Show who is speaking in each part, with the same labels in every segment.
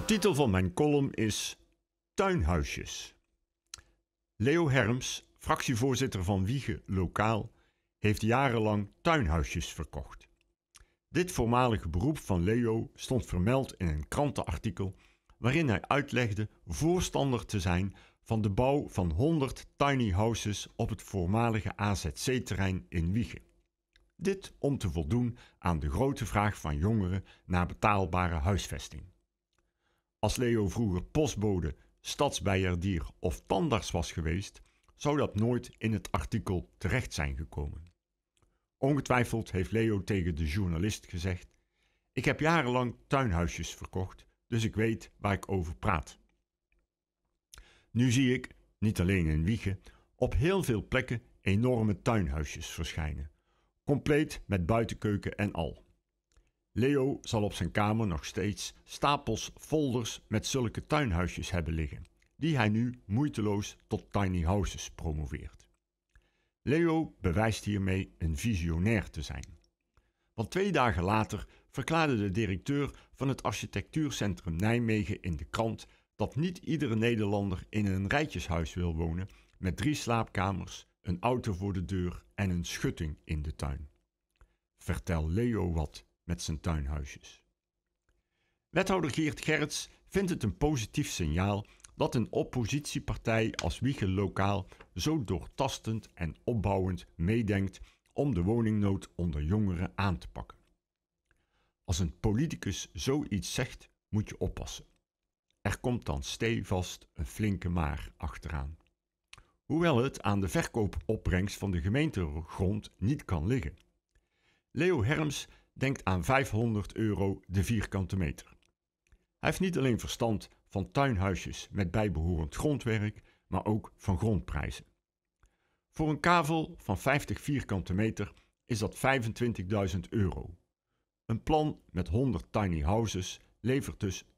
Speaker 1: De titel van mijn column is Tuinhuisjes. Leo Herms, fractievoorzitter van Wiegen Lokaal, heeft jarenlang tuinhuisjes verkocht. Dit voormalige beroep van Leo stond vermeld in een krantenartikel waarin hij uitlegde voorstander te zijn van de bouw van 100 tiny houses op het voormalige AZC-terrein in Wiegen. Dit om te voldoen aan de grote vraag van jongeren naar betaalbare huisvesting. Als Leo vroeger postbode, stadsbijerdier of tandarts was geweest, zou dat nooit in het artikel terecht zijn gekomen. Ongetwijfeld heeft Leo tegen de journalist gezegd: Ik heb jarenlang tuinhuisjes verkocht, dus ik weet waar ik over praat. Nu zie ik, niet alleen in Wiegen, op heel veel plekken enorme tuinhuisjes verschijnen, compleet met buitenkeuken en al. Leo zal op zijn kamer nog steeds stapels folders met zulke tuinhuisjes hebben liggen, die hij nu moeiteloos tot tiny houses promoveert. Leo bewijst hiermee een visionair te zijn. Want twee dagen later verklaarde de directeur van het architectuurcentrum Nijmegen in de krant dat niet iedere Nederlander in een rijtjeshuis wil wonen met drie slaapkamers, een auto voor de deur en een schutting in de tuin. Vertel Leo wat, met zijn tuinhuisjes. Wethouder Geert Gerrits vindt het een positief signaal dat een oppositiepartij als Wiegel Lokaal zo doortastend en opbouwend meedenkt om de woningnood onder jongeren aan te pakken. Als een politicus zoiets zegt, moet je oppassen. Er komt dan stevast een flinke maar achteraan. Hoewel het aan de verkoopopbrengst van de gemeentegrond niet kan liggen. Leo Herms denkt aan 500 euro de vierkante meter. Hij heeft niet alleen verstand van tuinhuisjes met bijbehorend grondwerk, maar ook van grondprijzen. Voor een kavel van 50 vierkante meter is dat 25.000 euro. Een plan met 100 tiny houses levert dus 2,5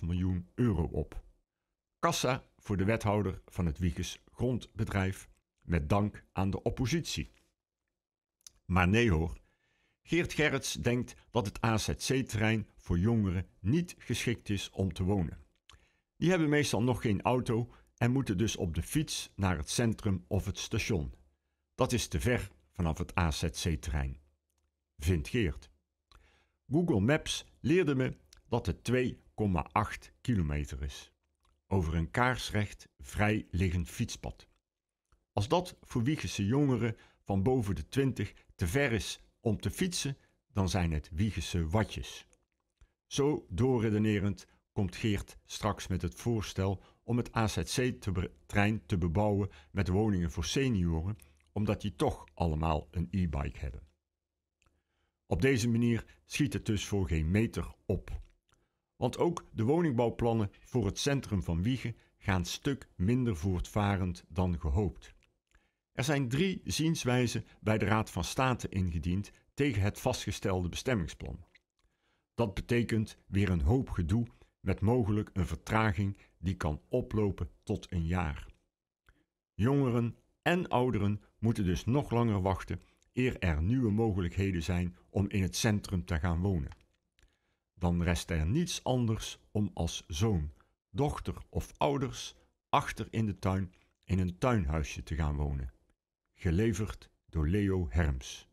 Speaker 1: miljoen euro op. Kassa voor de wethouder van het Wiegers grondbedrijf, met dank aan de oppositie. Maar nee hoor, Geert Gerrits denkt dat het AZC-terrein voor jongeren niet geschikt is om te wonen. Die hebben meestal nog geen auto en moeten dus op de fiets naar het centrum of het station. Dat is te ver vanaf het AZC-terrein, vindt Geert. Google Maps leerde me dat het 2,8 kilometer is. Over een kaarsrecht vrijliggend fietspad. Als dat voor Wiegense jongeren van boven de 20 te ver is om te fietsen, dan zijn het Wiegese watjes. Zo doorredenerend komt Geert straks met het voorstel om het azc trein te bebouwen met woningen voor senioren, omdat die toch allemaal een e-bike hebben. Op deze manier schiet het dus voor geen meter op. Want ook de woningbouwplannen voor het centrum van Wiegen gaan stuk minder voortvarend dan gehoopt. Er zijn drie zienswijzen bij de Raad van State ingediend tegen het vastgestelde bestemmingsplan. Dat betekent weer een hoop gedoe met mogelijk een vertraging die kan oplopen tot een jaar. Jongeren en ouderen moeten dus nog langer wachten eer er nieuwe mogelijkheden zijn om in het centrum te gaan wonen. Dan rest er niets anders om als zoon, dochter of ouders achter in de tuin in een tuinhuisje te gaan wonen geleverd door Leo Herms.